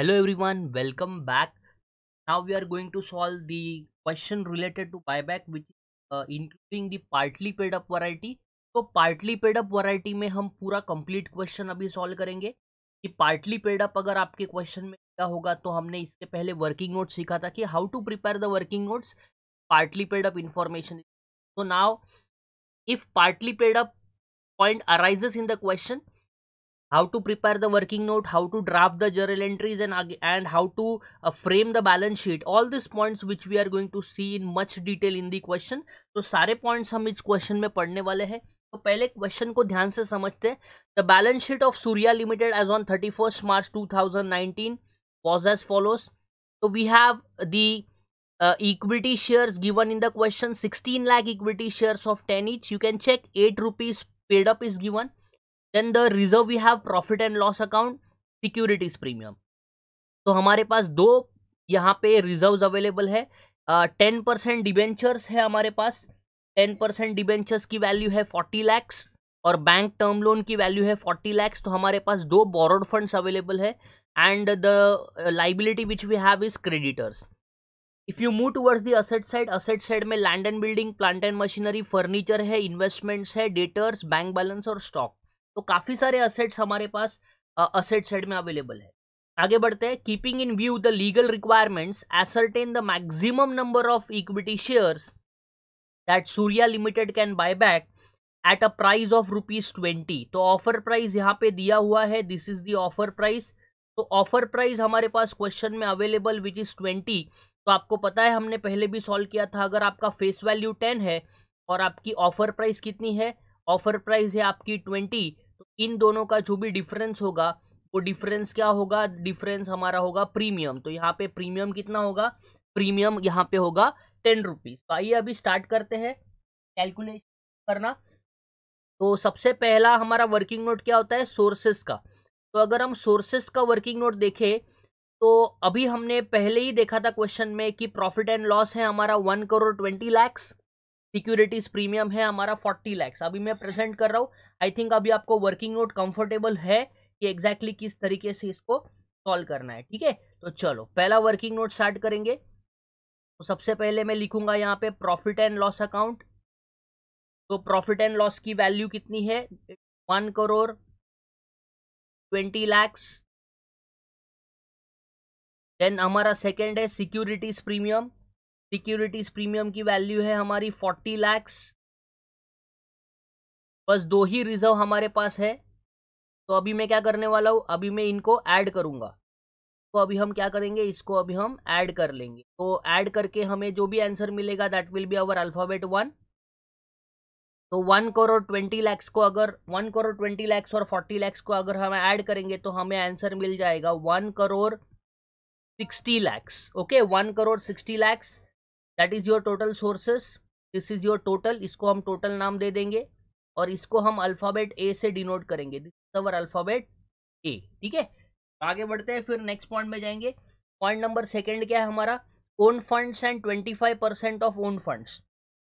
Hello everyone welcome back now we are going to solve the question related to buyback back uh, including the partly paid up variety तो partly paid up variety में हम पूरा complete question अभी solve करेंगे कि partly paid up अगर आपके question में क्या होगा तो हमने इससे पहले वर्किंग नोट सीखा था कि how to prepare the working notes partly paid up information तो now if partly paid up point arises in the question how to prepare the working note how to draft the journal entries and and how to uh, frame the balance sheet all these points which we are going to see in much detail in the question So, सारे points हम इस question में पढ़ने वाले हैं तो पहले question को ध्यान से समझते हैं the balance sheet of Surya limited as on thirty first March two thousand nineteen was as follows तो equity shares given in the question 16 lakh equity shares of 10 each you can check 8 rupees paid up is given then the reserve we have profit and loss account securities premium तो हमारे पास दो यहाँ पे reserve available है ten percent debentures है हमारे पास टेन परसेंट डिबेंचर्स की वैल्यू है फोर्टी लैक्स और बैंक टर्म लोन की वैल्यू है फोर्टी लैक्स तो हमारे पास दो बोरोड फंड्स अवेलेबल है and the liability which we have is creditors if you move towards the asset side asset side में land and building plant and machinery furniture है investments है डेटर्स बैंक बैलेंस और stock तो काफ़ी सारे assets हमारे पास असेट साइड में अवेलेबल है आगे बढ़ते हैं keeping in view the legal requirements ascertain the maximum number of equity shares that Surya limited can buy back at a price of rupees twenty तो ऑफर प्राइस यहाँ पे दिया हुआ है this is the offer price तो offer price हमारे पास question में अवेलेबल विच इज ट्वेंटी तो आपको पता है हमने पहले भी सॉल्व किया था अगर आपका फेस वैल्यू टेन है और आपकी ऑफर प्राइस कितनी है ऑफर प्राइस है आपकी ट्वेंटी तो इन दोनों का जो भी डिफरेंस होगा वो डिफरेंस क्या होगा डिफरेंस हमारा होगा प्रीमियम तो यहाँ पे प्रीमियम कितना होगा प्रीमियम यहाँ पे होगा टेन रुपीज़ तो आइए अभी स्टार्ट करते हैं कैलकुलेशन करना तो सबसे पहला हमारा वर्किंग नोट क्या होता है सोर्सेस का तो अगर हम सोर्सेस का वर्किंग नोट देखें तो अभी हमने पहले ही देखा था क्वेश्चन में कि प्रॉफिट एंड लॉस है हमारा one crore twenty lakhs securities premium है हमारा फोर्टी लैक्स अभी मैं प्रेजेंट कर रहा हूँ आई थिंक अभी आपको वर्किंग नोट कंफर्टेबल है कि एग्जैक्टली exactly किस तरीके से इसको सॉल्व करना है ठीक है तो चलो पहला वर्किंग नोट स्टार्ट करेंगे तो सबसे पहले मैं लिखूंगा यहाँ पे प्रॉफिट एंड लॉस अकाउंट तो प्रॉफिट एंड लॉस की वैल्यू कितनी है one crore twenty lakhs then हमारा सेकेंड है सिक्योरिटीज प्रीमियम सिक्योरिटीज प्रीमियम की वैल्यू है हमारी फोर्टी लैक्स बस दो ही रिजर्व हमारे पास है तो अभी मैं क्या करने वाला हूँ अभी मैं इनको ऐड करूँगा तो अभी हम क्या करेंगे इसको अभी हम ऐड कर लेंगे तो ऐड करके हमें जो भी आंसर मिलेगा that will be our alphabet one तो वन करोड़ ट्वेंटी लैक्स को अगर वन करोड़ ट्वेंटी लैक्स और फोर्टी लैक्स को अगर हम ऐड करेंगे तो हमें आंसर मिल जाएगा one crore sixty lakhs okay one crore sixty lakhs that is your total sources this is your total इसको हम टोटल नाम दे देंगे और इसको हम अल्फ़ाबेट ए से डिनोट करेंगे this is our alphabet A ठीक है आगे बढ़ते हैं फिर नेक्स्ट पॉइंट में जाएंगे पॉइंट नंबर सेकेंड क्या है हमारा own funds and twenty five percent of own funds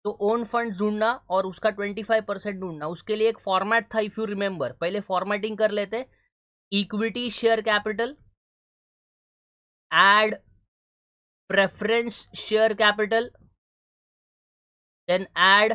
तो ओन फंड ढूंढना और उसका ट्वेंटी फाइव परसेंट ढूंढना उसके लिए एक फॉर्मेट था इफ़ यू रिमेंबर पहले फॉर्मेटिंग कर लेते equity share capital add preference share capital then add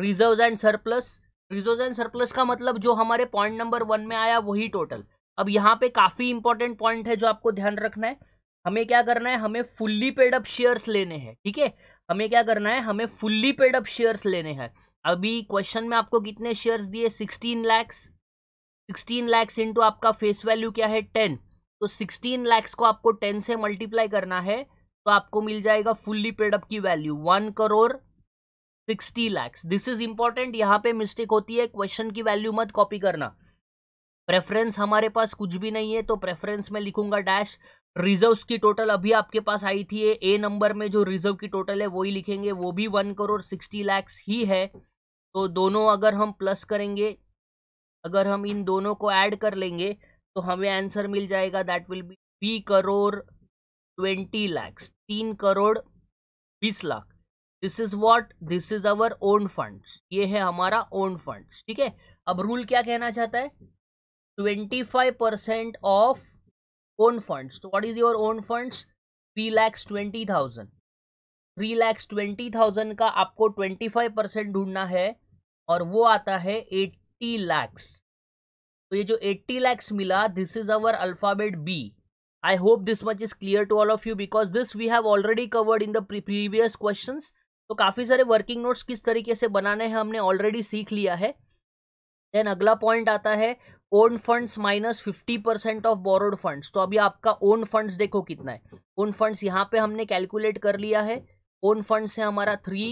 reserve and surplus reserve and surplus का मतलब जो हमारे पॉइंट नंबर वन में आया वही टोटल अब यहाँ पे काफ़ी इंपॉर्टेंट पॉइंट है जो आपको ध्यान रखना है हमें क्या करना है हमें फुल्ली पेड अप शेयर्स लेने हैं ठीक है हमें क्या करना है हमें फुल्ली पेड अप शेयर्स लेने हैं अभी क्वेश्चन में आपको कितने शेयर्स दिए sixteen lakhs sixteen lakhs into आपका फेस वैल्यू क्या है टेन तो सिक्सटीन लैक्स को आपको टेन से मल्टीप्लाई करना है तो आपको मिल जाएगा फुल्ली पेडअप की value one crore sixty lakhs this is important यहाँ पे मिस्टेक होती है क्वेश्चन की वैल्यू मत कॉपी करना प्रेफरेंस हमारे पास कुछ भी नहीं है तो प्रेफरेंस में लिखूंगा डैश रिजर्व की टोटल अभी आपके पास आई थी ए नंबर में जो रिजर्व की टोटल है वही लिखेंगे वो भी वन करोड़ सिक्सटी लैक्स ही है तो दोनों अगर हम प्लस करेंगे अगर हम इन दोनों को ऐड कर लेंगे तो हमें आंसर मिल जाएगा that will be be crore twenty lakhs तीन करोड़ बीस lakh this is what this is our own funds ये है हमारा ओन फंड्स ठीक है अब रूल क्या कहना चाहता है twenty five percent of own funds तो what is your own funds three lakhs twenty thousand three lakhs twenty thousand का आपको ट्वेंटी फाइव परसेंट ढूंढना है और वो आता है एट्टी लैक्स तो ये जो 80 लैक्स मिला this is our alphabet B I hope this much is clear to all of you because this we have already covered in the previous question तो काफ़ी सारे वर्किंग नोट्स किस तरीके से बनाने हैं हमने ऑलरेडी सीख लिया है देन अगला पॉइंट आता है own funds minus fifty percent of borrowed funds तो अभी आपका ओन फंड्स देखो कितना है ओन फंड्स यहाँ पे हमने कैलकुलेट कर लिया है ओन फंड्स है हमारा थ्री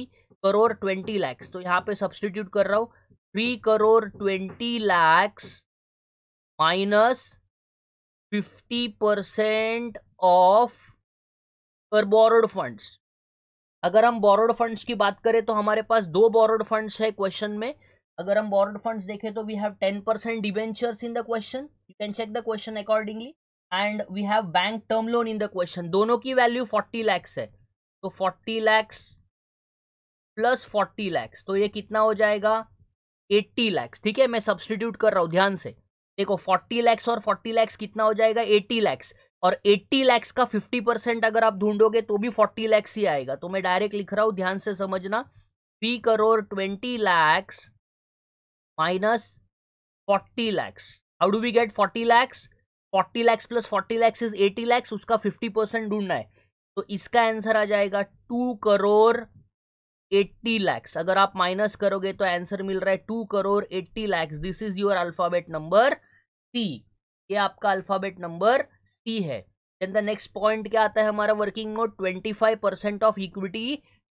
करोड़ ट्वेंटी लैक्स तो यहाँ पे सब्सटीट्यूट कर रहा हूँ three crore twenty lakhs minus fifty percent of पर बोरोड फंड्स अगर हम बोरोड फंड्स की बात करें तो हमारे पास दो बोरोड फंड्स है क्वेश्चन में अगर हम बोरोड फंड्स देखें तो we have ten percent debentures in the question you can check the question accordingly and we have bank term loan in the question दोनों की वैल्यू फोर्टी लैक्स है तो forty lakhs plus forty lakhs तो ये कितना हो जाएगा एट्टी लैक्स ठीक है मैं सब्सटीट्यूट कर रहा हूँ ध्यान से देखो 40 लैक्स और 40 लैक्स कितना हो जाएगा 80 लैक्स और 80 लैक्स का 50 परसेंट अगर आप ढूंढोगे तो भी 40 लैक्स ही आएगा तो मैं डायरेक्ट लिख रहा हूँ ध्यान से समझना पी crore twenty lakhs minus forty lakhs how do we get forty lakhs forty lakhs plus forty lakhs is eighty lakhs उसका फिफ्टी परसेंट ढूंढना है तो इसका आंसर आ जाएगा टू करोड़ एट्टी लैक्स अगर आप माइनस करोगे तो आंसर मिल रहा है two crore eighty lakhs this is your alphabet number C ये आपका अल्फाबेट नंबर सी है देन द नेक्स्ट पॉइंट क्या आता है हमारा working note twenty five percent of equity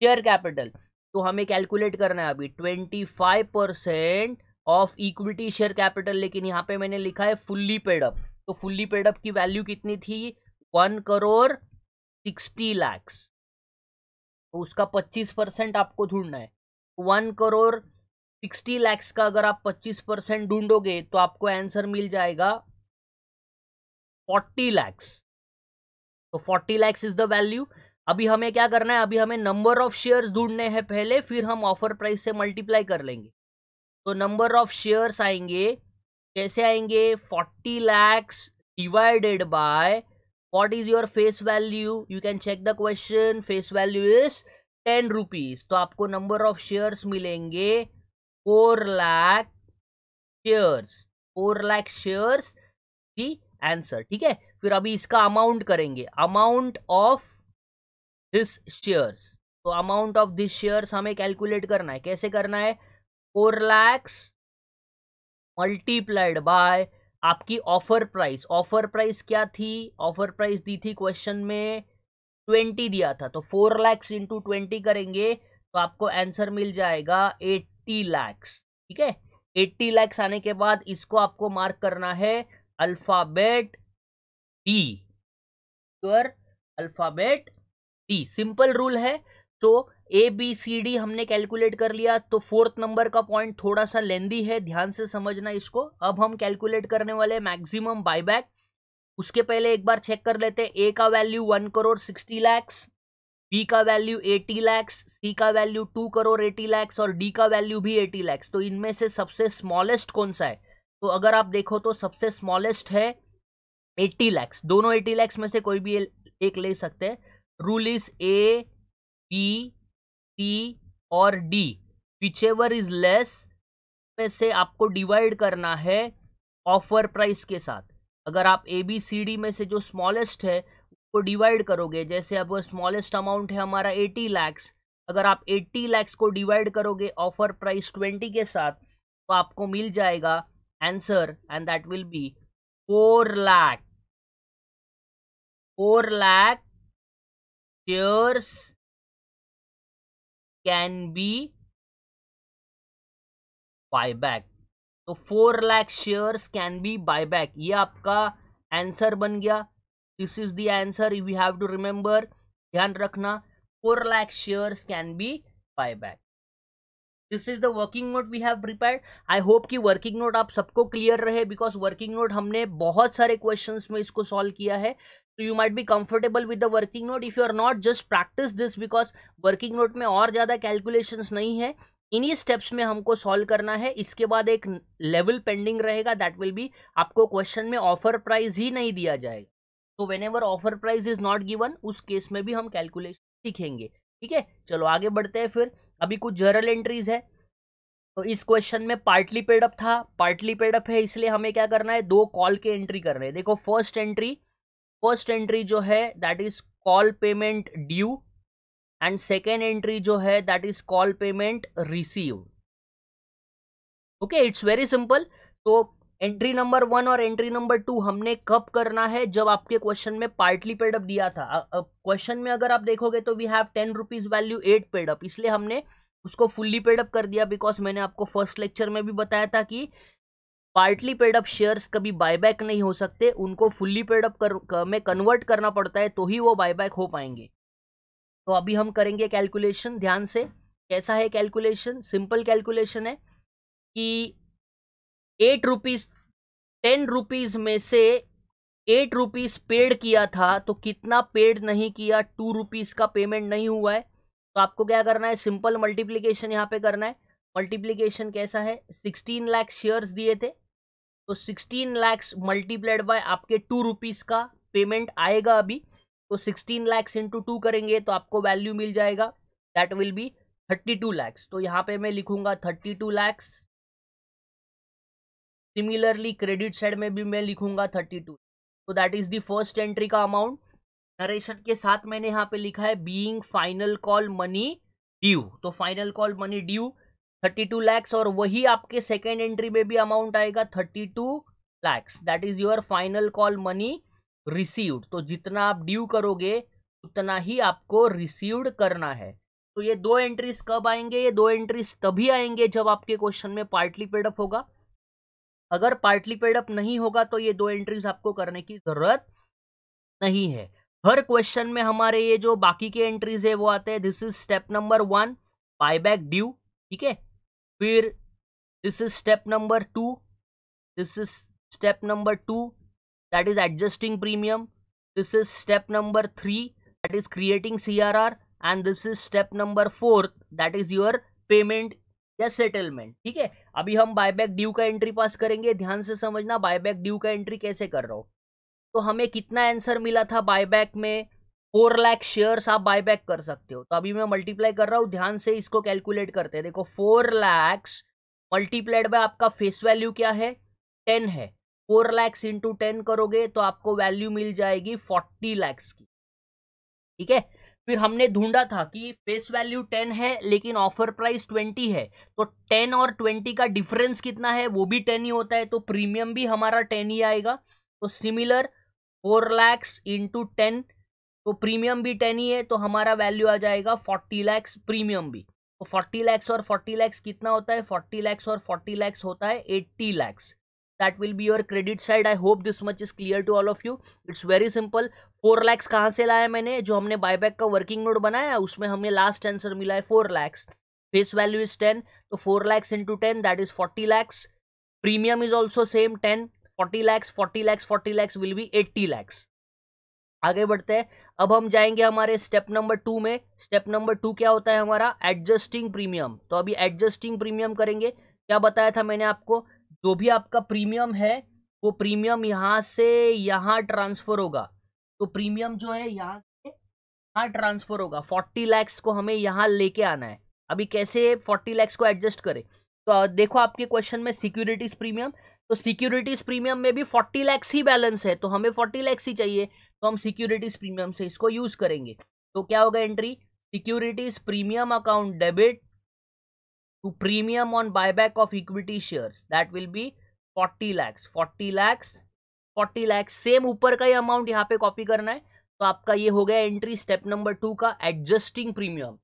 share capital तो हमें कैलकुलेट करना है अभी twenty five percent of equity share capital लेकिन यहाँ पे मैंने लिखा है फुल्ली पेडअप तो फुल्ली पेडअप की वैल्यू कितनी थी वन करोड़ सिक्सटी लैक्स तो उसका पच्चीस परसेंट आपको ढूंढना है वन करोड़ सिक्सटी लैक्स का अगर आप पच्चीस परसेंट ढूंढोगे तो आपको आंसर मिल जाएगा फोर्टी लैक्स तो forty lakhs is the value अभी हमें क्या करना है अभी हमें नंबर ऑफ शेयर्स ढूंढने हैं पहले फिर हम ऑफर प्राइस से मल्टीप्लाई कर लेंगे तो नंबर ऑफ शेयर्स आएंगे कैसे आएंगे forty lakhs divided by what is your face value you can check the question face value is ten rupees तो आपको नंबर ऑफ शेयर्स मिलेंगे four lakh shares four lakh shares the answer ठीक है फिर अभी इसका अमाउंट करेंगे अमाउंट ऑफ दिस शेयर्स तो अमाउंट ऑफ दिस शेयर्स हमें कैलकुलेट करना है कैसे करना है फोर लैक्स मल्टीप्लाइड बाय आपकी ऑफर प्राइस ऑफर प्राइस क्या थी ऑफर प्राइस दी थी क्वेश्चन में ट्वेंटी दिया था तो फोर लैक्स इंटू ट्वेंटी करेंगे तो आपको आंसर मिल जाएगा एट्टी लैक्स ठीक है एट्टी लैक्स आने के बाद इसको आपको मार्क करना है alphabet D alphabet D simple rule है तो ए बी सी डी हमने कैलकुलेट कर लिया तो फोर्थ नंबर का पॉइंट थोड़ा सा लेंदी है ध्यान से समझना इसको अब हम कैलकुलेट करने वाले मैक्सिमम बायबैक उसके पहले एक बार चेक कर लेते हैं ए का value one crore sixty lakhs B का वैल्यू एटी लैक्स सी का value two crore eighty lakhs और डी का वैल्यू भी एटी लैक्स तो इनमें से सबसे स्मॉलेस्ट कौन सा है तो अगर आप देखो तो सबसे स्मॉलेस्ट है एट्टी लैक्स दोनों एटी लैक्स में से कोई भी एक ले सकते हैं rule is A B P और डी एवर इज लेस में से आपको डिवाइड करना है ऑफर प्राइस के साथ अगर आप ए बी सी डी में से जो स्मॉलेस्ट है उसको डिवाइड करोगे जैसे अब स्मॉलेस्ट अमाउंट है हमारा एटी लैक्स अगर आप एट्टी लैक्स को डिवाइड करोगे ऑफर प्राइस ट्वेंटी के साथ तो आपको मिल जाएगा answer and that will be four lakh four lakh shares can be buyback तो four lakh shares can be buyback ये आपका आंसर बन गया this is the answer you have to remember ध्यान रखना four lakh shares can be buyback this is the working note we have prepare I hope कि working note आप सबको clear रहे बिकॉज वर्किंग नोट हमने बहुत सारे क्वेश्चंस में इसको सॉल्व किया है you might be comfortable with the working note if you are not just practice this because working note में और ज़्यादा कैलकुलेशंस नहीं है इन्हीं स्टेप्स में हमको सॉल्व करना है इसके बाद एक लेवल पेंडिंग रहेगा दैट विल बी आपको क्वेश्चन में ऑफर प्राइस ही नहीं दिया जाएगा तो whenever offer price is not given उस केस में भी हम कैलकुलेशन सीखेंगे ठीक है चलो आगे बढ़ते हैं फिर अभी कुछ जर्नल एंट्रीज है तो इस क्वेश्चन में पार्टली पेडअप था पार्टली पेडअप है इसलिए हमें क्या करना है दो कॉल के एंट्री करने हैं देखो फर्स्ट एंट्री फर्स्ट एंट्री जो है that is call payment due and second entry जो है that is call payment receive okay it's very simple तो एंट्री नंबर वन और एंट्री नंबर टू हमने कब करना है जब आपके क्वेश्चन में पार्टली पेडअप दिया था क्वेश्चन में अगर आप देखोगे तो we have ten rupees value at paid up इसलिए हमने उसको फुल्ली पेडअप कर दिया बिकॉज मैंने आपको फर्स्ट लेक्चर में भी बताया था कि पार्टली पेड अप शेयर्स कभी बायबैक नहीं हो सकते उनको फुल्ली पेड अप कर, कर, में कन्वर्ट करना पड़ता है तो ही वो बायबैक हो पाएंगे तो अभी हम करेंगे कैलकुलेशन ध्यान से कैसा है कैलकुलेशन सिंपल कैलकुलेशन है कि एट रुपीज़ टेन रुपीज़ में से एट रुपीज़ पेड किया था तो कितना पेड नहीं किया टू रुपीज़ का पेमेंट नहीं हुआ है तो आपको क्या करना है सिंपल मल्टीप्लीकेशन यहाँ पे करना है मल्टीप्लीकेशन कैसा है सिक्सटीन लाख शेयर्स दिए थे तो सिक्सटीन लैक्स मल्टीप्लाइड बाय आपके टू रुपीज़ का पेमेंट आएगा अभी तो सिक्सटीन लैक्स इंटू टू करेंगे तो आपको वैल्यू मिल जाएगा that will be thirty two lakhs तो यहाँ पे मैं लिखूंगा thirty two lakhs similarly credit side में भी मैं लिखूंगा थर्टी टू तो that is the first entry का अमाउंट नरेशन के साथ मैंने यहाँ पे लिखा है being final call money due तो final call money due thirty two lakhs और वही आपके सेकेंड एंट्री में भी अमाउंट आएगा thirty two lakhs that is your final call money received तो जितना आप ड्यू करोगे उतना ही आपको रिसीव्ड करना है तो ये दो एंट्रीज कब आएंगे ये दो एंट्रीज तभी आएंगे जब आपके क्वेश्चन में पार्टली पेडअप होगा अगर पार्टली पेडअप नहीं होगा तो ये दो एंट्रीज आपको करने की जरूरत नहीं है हर क्वेश्चन में हमारे ये जो बाकी के एंट्रीज है वो आते हैं this is step number one buy back due ठीक है फिर this is step number two this is step number two that is adjusting premium this is step number three that is creating C R R and this is step number fourth that is your payment या settlement ठीक है अभी हम buyback due का entry pass करेंगे ध्यान से समझना बायबैक ड्यू का एंट्री कैसे कर रहा हूँ तो हमें कितना आंसर मिला था बायबैक में फोर लाख शेयर्स आप बैक कर सकते हो तो अभी मैं मल्टीप्लाई कर रहा हूँ ध्यान से इसको कैलकुलेट करते हैं देखो फोर लैक्स मल्टीप्लाइड बाय आपका फेस वैल्यू क्या है टेन है फोर लैक्स इंटू टेन करोगे तो आपको वैल्यू मिल जाएगी फोर्टी लैक्स की ठीक है फिर हमने ढूंढा था कि फेस वैल्यू टेन है लेकिन ऑफर प्राइस ट्वेंटी है तो टेन और ट्वेंटी का डिफरेंस कितना है वो भी टेन ही होता है तो प्रीमियम भी हमारा टेन ही आएगा तो similar four lakhs into ten तो प्रीमियम भी टेन ही है तो हमारा वैल्यू आ जाएगा फोर्टी लैक्स प्रीमियम भी तो फोर्टी लैक्स और फोर्टी लैक्स कितना होता है फोर्टी लैक्स और फोर्टी लैक्स होता है eighty lakhs that will be your credit side I hope this much is clear to all of you it's very simple four lakhs कहाँ से लाया मैंने जो हमने बायबैक का वर्किंग नोट बनाया उसमें हमें लास्ट आंसर मिला है four lakhs face value is ten तो four lakhs into ten that is forty lakhs premium is also same ten forty lakhs forty lakhs forty lakhs will be eighty lakhs आगे बढ़ते हैं अब हम जाएंगे हमारे स्टेप नंबर टू में स्टेप नंबर टू क्या होता है हमारा एडजस्टिंग प्रीमियम तो अभी एडजस्टिंग प्रीमियम करेंगे क्या बताया था मैंने आपको जो भी आपका प्रीमियम है वो प्रीमियम यहाँ से यहाँ ट्रांसफर होगा तो प्रीमियम जो है यहाँ से यहाँ ट्रांसफर होगा फोर्टी लैक्स को हमें यहाँ लेके आना है अभी कैसे फोर्टी लैक्स को एडजस्ट करें तो देखो आपके क्वेश्चन में सिक्योरिटीज प्रीमियम तो सिक्योरिटीज प्रीमियम में भी फोर्टी लैक्स ही बैलेंस है तो हमें फोर्टी लैक्स ही चाहिए तो हम सिक्योरिटीज प्रीमियम से इसको यूज करेंगे तो क्या होगा entry securities premium account debit to premium on buyback of equity shares that will be forty lakhs forty lakhs forty lakhs same ऊपर का ही अमाउंट यहाँ पे कॉपी करना है तो आपका ये हो गया एंट्री स्टेप नंबर टू का एडजस्टिंग प्रीमियम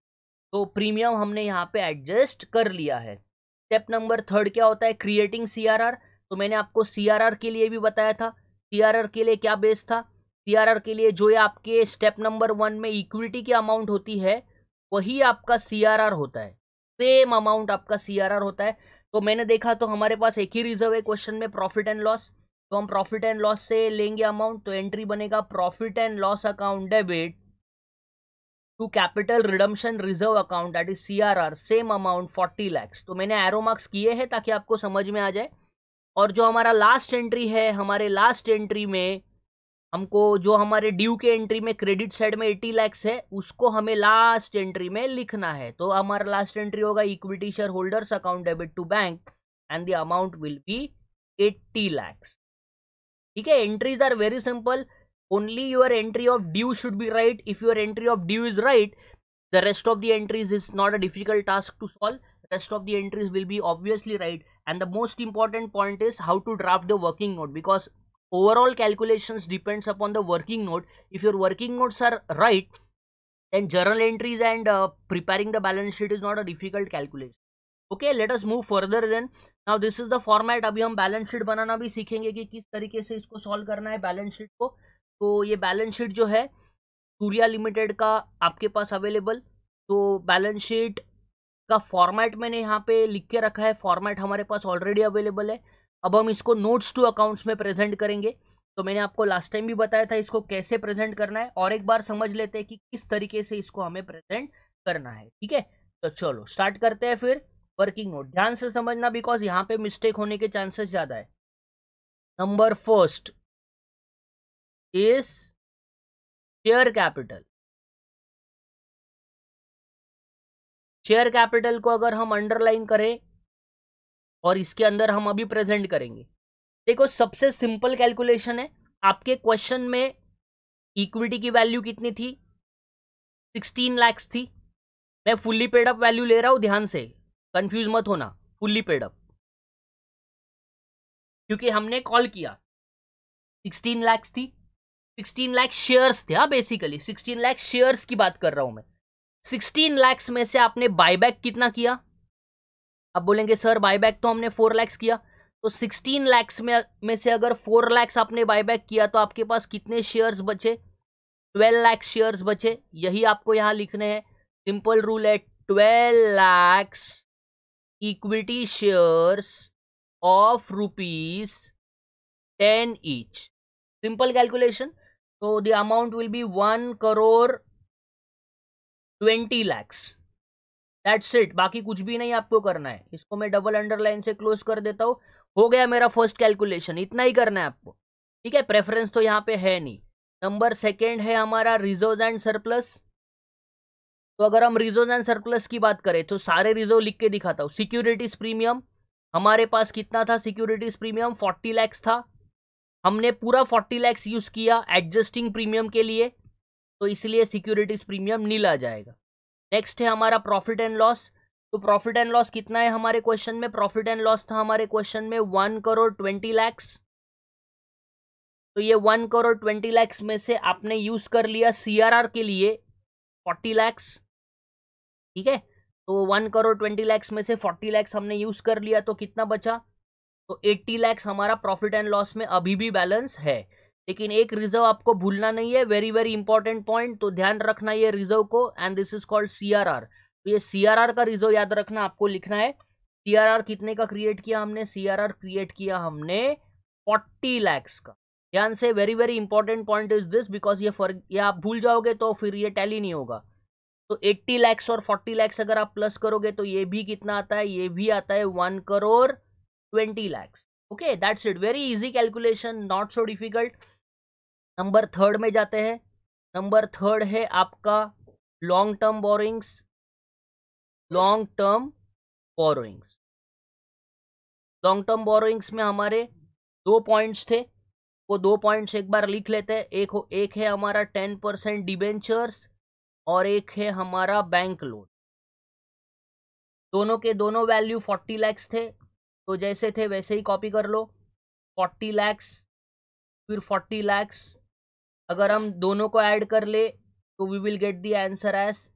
तो प्रीमियम हमने यहाँ पे एडजस्ट कर लिया है स्टेप नंबर थर्ड क्या होता है क्रिएटिंग सीआरआर तो मैंने आपको सी के लिए भी बताया था सी के लिए क्या बेस था सी के लिए जो ये आपके स्टेप नंबर वन में इक्विटी की अमाउंट होती है वही आपका सी होता है सेम अमाउंट आपका सी होता है तो मैंने देखा तो हमारे पास एक ही रिजर्व है क्वेश्चन में प्रॉफिट एंड लॉस तो हम प्रॉफिट एंड लॉस से लेंगे अमाउंट तो एंट्री बनेगा profit and loss account debit to capital redemption reserve account that is see same amount forty lakhs तो मैंने एरो मार्क्स किए हैं ताकि आपको समझ में आ जाए और जो हमारा लास्ट एंट्री है हमारे लास्ट एंट्री में हमको जो हमारे ड्यू के एंट्री में क्रेडिट साइड में एट्टी लैक्स है उसको हमें लास्ट एंट्री में लिखना है तो हमारा लास्ट एंट्री होगा equity share holders account debit to bank and the amount will be eighty lakhs ठीक है entries are very simple only your entry of due should be right if your entry of due is right the rest of the entries is not a difficult task to solve rest of the entries will be obviously right and the most important point is how to draft the working note because overall calculations depends upon the working note if your working notes are right then journal entries and uh, preparing the balance sheet is not a difficult calculation okay let us move further then now this is the format अभी हम balance sheet बनाना भी सीखेंगे कि किस तरीके से इसको solve करना है balance sheet को तो ये balance sheet जो है Surya Limited का आपके पास available. तो balance sheet का फॉर्मेट मैंने यहाँ पे लिख के रखा है फॉर्मेट हमारे पास ऑलरेडी अवेलेबल है अब हम इसको नोट्स टू अकाउंट्स में प्रेजेंट करेंगे तो मैंने आपको लास्ट टाइम भी बताया था इसको कैसे प्रेजेंट करना है और एक बार समझ लेते हैं कि किस तरीके से इसको हमें प्रेजेंट करना है ठीक है तो चलो स्टार्ट करते हैं फिर वर्किंग नोट ध्यान से समझना बिकॉज यहाँ पे मिस्टेक होने के चांसेस ज़्यादा है number first is share capital share capital को अगर हम अंडरलाइन करें और इसके अंदर हम अभी प्रेजेंट करेंगे देखो सबसे सिंपल कैलकुलेशन है आपके क्वेश्चन में इक्विटी की वैल्यू कितनी थी सिक्सटीन लैक्स थी मैं फुल्ली पेड अप वैल्यू ले रहा हूँ ध्यान से कंफ्यूज मत होना फुल्ली पेड अप क्योंकि हमने कॉल किया सिक्सटीन लैक्स थी सिक्सटीन लैक्स शेयर्स थे हाँ बेसिकली सिक्सटीन लैक्स शेयर्स की बात कर रहा हूँ मैं सिक्सटीन लैक्स में से आपने बायबैक कितना किया आप बोलेंगे सर बायबैक तो हमने फोर लैक्स किया तो सिक्सटीन लैक्स में में से अगर फोर लैक्स आपने बायबैक किया तो आपके पास कितने शेयर्स बचे ट्वेल्व लैक्स शेयर्स बचे यही आपको यहाँ लिखने हैं सिंपल रूल है twelve lakhs equity shares of rupees ten each simple calculation तो the amount will be one crore twenty lakhs that's it बाकी कुछ भी नहीं आपको करना है इसको मैं डबल अंडरलाइन से क्लोज कर देता हूँ हो गया मेरा फर्स्ट कैलकुलेशन इतना ही करना है आपको ठीक है प्रेफरेंस तो यहाँ पे है नहीं नंबर सेकेंड है हमारा रिजर्व एंड सरप्लस तो अगर हम रिजर्व एंड सरप्लस की बात करें तो सारे रिजर्व लिख के दिखाता हूँ सिक्योरिटीज प्रीमियम हमारे पास कितना था सिक्योरिटीज प्रीमियम फोर्टी लैक्स था हमने पूरा फोर्टी लैक्स यूज़ किया एडजस्टिंग प्रीमियम के लिए तो इसलिए सिक्योरिटीज प्रीमियम नील आ जाएगा नेक्स्ट है हमारा प्रॉफिट एंड लॉस तो प्रॉफिट एंड लॉस कितना है हमारे क्वेश्चन में प्रॉफिट एंड लॉस था हमारे क्वेश्चन में वन करोड़ ट्वेंटी लैक्स तो ये वन करोड़ ट्वेंटी लैक्स में से आपने यूज कर लिया सी के लिए फोर्टी लैक्स ठीक है तो वन करोड़ ट्वेंटी लैक्स में से फोर्टी लैक्स हमने यूज कर लिया तो कितना बचा तो एट्टी लैक्स हमारा प्रॉफिट एंड लॉस में अभी भी बैलेंस है लेकिन एक रिजर्व आपको भूलना नहीं है वेरी वेरी इंपॉर्टेंट पॉइंट तो ध्यान रखना ये रिजर्व को and this is called C तो ये सी का रिजर्व याद रखना आपको लिखना है सी कितने का क्रिएट किया हमने सी क्रिएट किया हमने फोर्टी लैक्स का ध्यान से very very important point is this because ये फर्क ये आप भूल जाओगे तो फिर ये टैली नहीं होगा तो 80 लैक्स और 40 लैक्स अगर आप प्लस करोगे तो ये भी कितना आता है ये भी आता है one crore twenty lakhs okay that's it very easy calculation not so difficult number third में जाते हैं नंबर थर्ड है आपका long term borrowings long term borrowings long term borrowings में हमारे दो पॉइंट्स थे वो दो पॉइंट्स एक बार लिख लेते हैं एक हो एक है हमारा टेन परसेंट डिबेंचर्स और एक है हमारा बैंक लोन दोनों के दोनों वैल्यू फोर्टी लैक्स थे तो जैसे थे वैसे ही कॉपी कर लो फोर्टी लैक्स फिर फोर्टी लैक्स अगर हम दोनों को ऐड कर ले तो we will get the answer as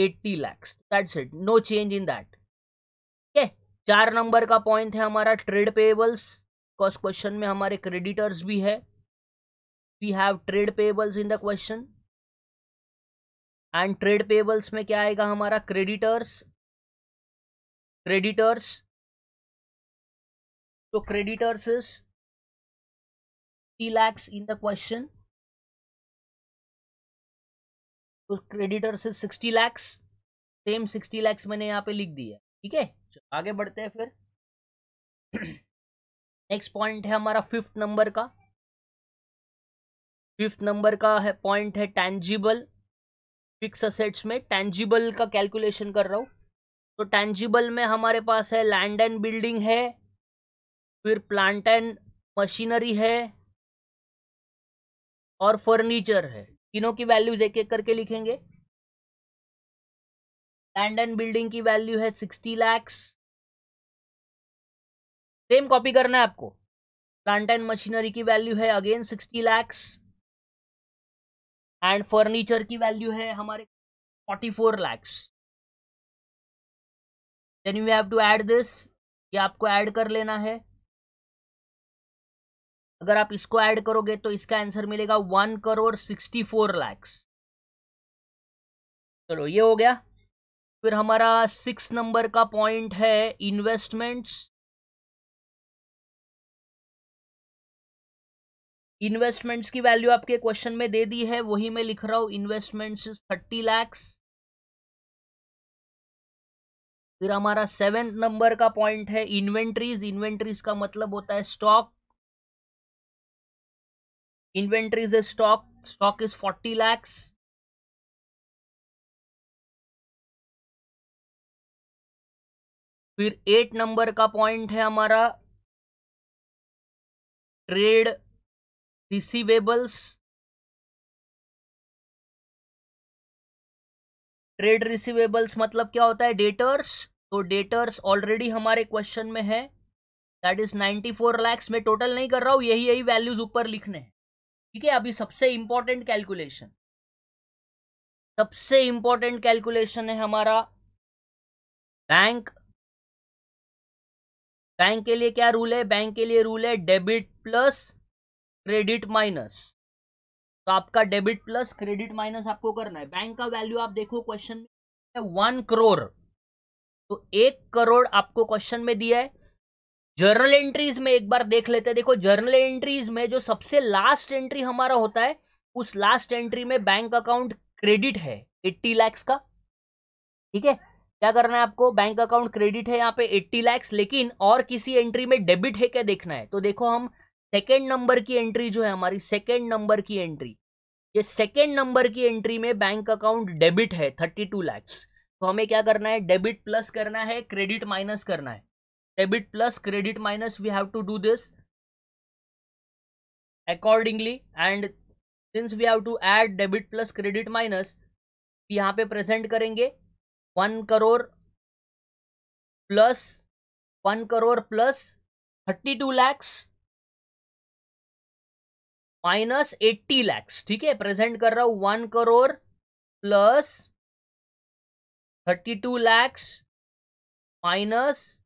eighty lakhs that's it no change in that ठीक है चार नंबर का पॉइंट है हमारा ट्रेड पेबल्स बिकॉज क्वेश्चन में हमारे क्रेडिटर्स भी है we have trade payables in the question and trade payables में क्या आएगा हमारा क्रेडिटर्स क्रेडिटर्स तो creditors is 3 lakhs in the question तो creditors is sixty lakhs same sixty lakhs मैंने यहाँ पे लिख दिया ठीक है आगे बढ़ते हैं फिर नेक्स्ट पॉइंट है हमारा फिफ्थ नंबर का फिफ्थ नंबर का है पॉइंट है टैंजिबल फिक्स असेट्स में टैंजिबल का कैलकुलेशन कर रहा हूँ तो टैंजिबल में हमारे पास है लैंड एंड बिल्डिंग है फिर प्लांट एंड मशीनरी है और फर्नीचर है तीनों की वैल्यूज एक एक करके लिखेंगे लैंड एंड बिल्डिंग की वैल्यू है सिक्सटी लैक्स सेम कॉपी करना है आपको प्लांट एंड मशीनरी की वैल्यू है again sixty lakhs and furniture की वैल्यू है हमारे forty four lakhs then you have to add this ये आपको ऐड कर लेना है अगर आप इसको ऐड करोगे तो इसका आंसर मिलेगा one crore sixty four lakhs चलो ये हो गया फिर हमारा सिक्स नंबर का पॉइंट है इन्वेस्टमेंट्स इन्वेस्टमेंट्स की वैल्यू आपके क्वेश्चन में दे दी है वही मैं लिख रहा हूं इन्वेस्टमेंट्स इज थर्टी लैक्स फिर हमारा सेवेंथ नंबर का पॉइंट है इन्वेंट्रीज इन्वेंट्रीज का मतलब होता है stock inventory is a stock stock is 40 lakhs फिर एट नंबर का पॉइंट है हमारा ट्रेड रिसीवेबल्स ट्रेड रिसीवेबल्स मतलब क्या होता है डेटर्स तो डेटर्स ऑलरेडी हमारे क्वेश्चन में है दैट इज 94 फोर लैक्स मैं टोटल नहीं कर रहा हूं यही यही वैल्यूज ऊपर लिखने हैं ठीक है अभी सबसे इंपॉर्टेंट कैलकुलेशन सबसे इंपॉर्टेंट कैलकुलेशन है हमारा बैंक बैंक के लिए क्या रूल है बैंक के लिए रूल है डेबिट प्लस क्रेडिट माइनस तो आपका डेबिट प्लस क्रेडिट माइनस आपको करना है बैंक का वैल्यू आप देखो क्वेश्चन में वन करोड़ तो एक करोड़ आपको क्वेश्चन में दिया है जर्नल एंट्रीज में एक बार देख लेते हैं देखो जर्नल एंट्रीज में जो सबसे लास्ट एंट्री हमारा होता है उस लास्ट एंट्री में बैंक अकाउंट क्रेडिट है एट्टी लैक्स का ठीक है क्या करना है आपको बैंक अकाउंट क्रेडिट है यहाँ पे एट्टी लैक्स लेकिन और किसी एंट्री में डेबिट है क्या देखना है तो देखो हम सेकेंड नंबर की एंट्री जो है हमारी सेकेंड नंबर की एंट्री ये सेकेंड नंबर की एंट्री में बैंक अकाउंट डेबिट है थर्टी टू लैक्स तो हमें क्या करना है डेबिट प्लस करना है क्रेडिट माइनस करना है debit plus credit minus we have to do this accordingly and since we have to add debit plus credit minus यहाँ पे प्रेजेंट करेंगे one crore plus one crore plus thirty two lakhs minus eighty lakhs ठीक है present कर रहा हूँ one crore plus thirty two lakhs minus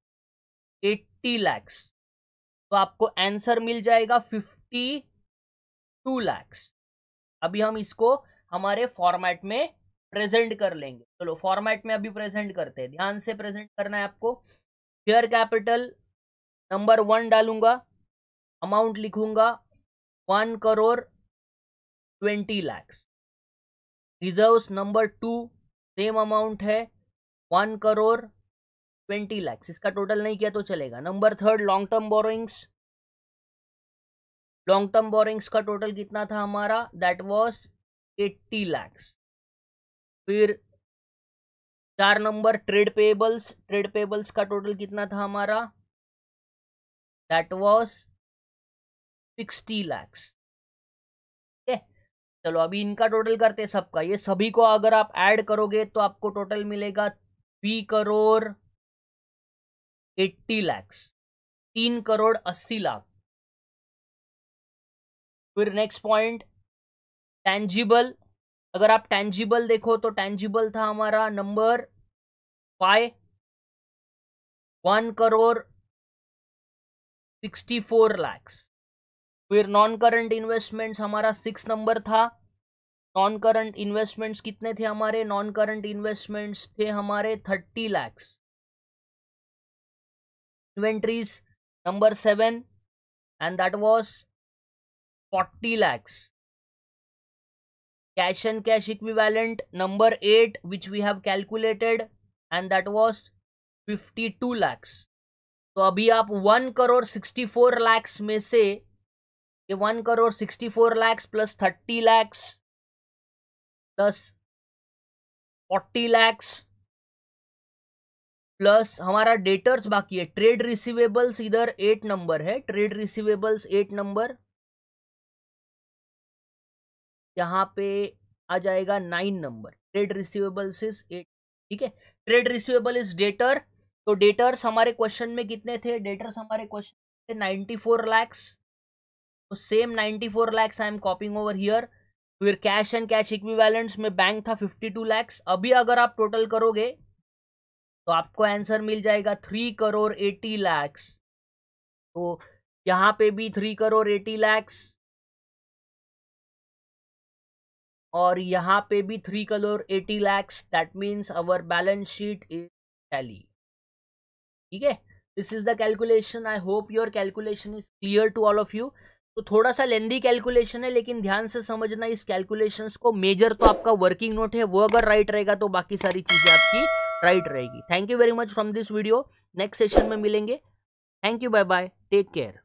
eighty lakhs तो आपको आंसर मिल जाएगा फिफ्टी टू लैक्स अभी हम इसको हमारे फॉर्मेट में प्रेजेंट कर लेंगे चलो फॉर्मेट में अभी प्रेजेंट करते हैं ध्यान से प्रेजेंट करना है आपको शेयर कैपिटल नंबर वन डालूंगा अमाउंट लिखूंगा one crore twenty lakhs reserve number two same amount है वन करोड़ ट्वेंटी लैक्स इसका टोटल नहीं किया तो चलेगा number third long term borrowings long term borrowings का टोटल कितना था हमारा दैट वॉज एट्टी लैक्स फिर चार number trade payables trade payables का टोटल कितना था हमारा दैट वॉज सिक्सटी लैक्स ठीक है चलो अभी इनका टोटल करते हैं सबका ये सभी को अगर आप ऐड करोगे तो आपको टोटल मिलेगा थ्री करोड़ एट्टी लैक्स तीन करोड़ अस्सी लाख फिर नेक्स्ट पॉइंट टैंजिबल अगर आप टैंजिबल देखो तो टैंजिबल था हमारा number five one crore sixty four lakhs फिर नॉन करंट इन्वेस्टमेंट्स हमारा सिक्स नंबर था नॉन करंट इन्वेस्टमेंट्स कितने थे हमारे नॉन करंट इन्वेस्टमेंट्स थे हमारे thirty lakhs inventories number 7 and that was 40 lakhs cash and cash equivalent number 8 which we have calculated and that was 52 lakhs तो अभी आप one crore sixty four lakhs में से ये one crore sixty four lakhs plus thirty lakhs plus forty lakhs plus हमारा debtors बाकी है trade receivables इधर एट नंबर है ट्रेड रिसीवेबल्स एट नंबर यहाँ पे आ जाएगा nine number trade receivables is eight ठीक है ट्रेड रिसीवेबल इज डेटर तो डेटर्स हमारे क्वेश्चन में कितने थे डेटर्स हमारे क्वेश्चन नाइन्टी फोर लैक्स तो same ninety four lakhs I am copying over here फिर कैश एंड कैश इक्विवेलेंट्स में बैंक था फिफ्टी टू लैक्स अभी अगर आप टोटल करोगे तो आपको आंसर मिल जाएगा थ्री करोड़ एटी लैक्स तो यहाँ पे भी थ्री करोड़ एटी लैक्स और यहाँ पे भी three crore eighty lakhs that means our balance sheet is tally ठीक है this is the calculation I hope your calculation is clear to all of you तो थोड़ा सा लेंदी कैलकुलेशन है लेकिन ध्यान से समझना इस कैलकुलेशन को मेजर तो आपका वर्किंग नोट है वो अगर राइट रहेगा तो बाकी सारी चीज़ें आपकी राइट रहेगी thank you very much from this video next session में मिलेंगे thank you bye bye take care